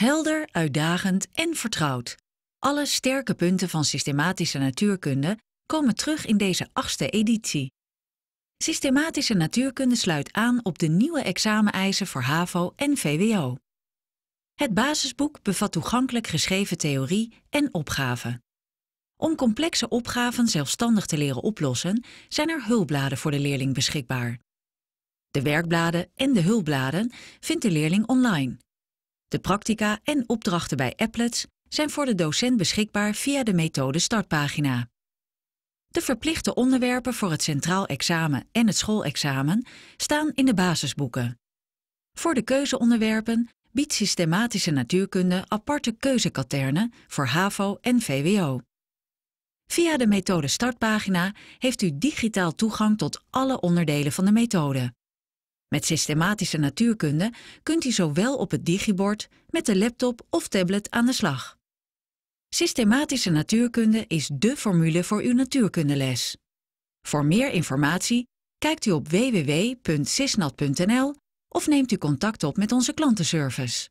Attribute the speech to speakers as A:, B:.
A: Helder, uitdagend en vertrouwd. Alle sterke punten van systematische natuurkunde komen terug in deze achtste editie. Systematische natuurkunde sluit aan op de nieuwe exameneisen voor HAVO en VWO. Het basisboek bevat toegankelijk geschreven theorie en opgaven. Om complexe opgaven zelfstandig te leren oplossen, zijn er hulpbladen voor de leerling beschikbaar. De werkbladen en de hulpbladen vindt de leerling online. De practica en opdrachten bij applets zijn voor de docent beschikbaar via de methode startpagina. De verplichte onderwerpen voor het centraal examen en het schoolexamen staan in de basisboeken. Voor de keuzeonderwerpen biedt systematische natuurkunde aparte keuzekaternen voor HAVO en VWO. Via de methode startpagina heeft u digitaal toegang tot alle onderdelen van de methode. Met systematische natuurkunde kunt u zowel op het digibord, met de laptop of tablet aan de slag. Systematische natuurkunde is dé formule voor uw natuurkundeles. Voor meer informatie kijkt u op www.sysnat.nl of neemt u contact op met onze klantenservice.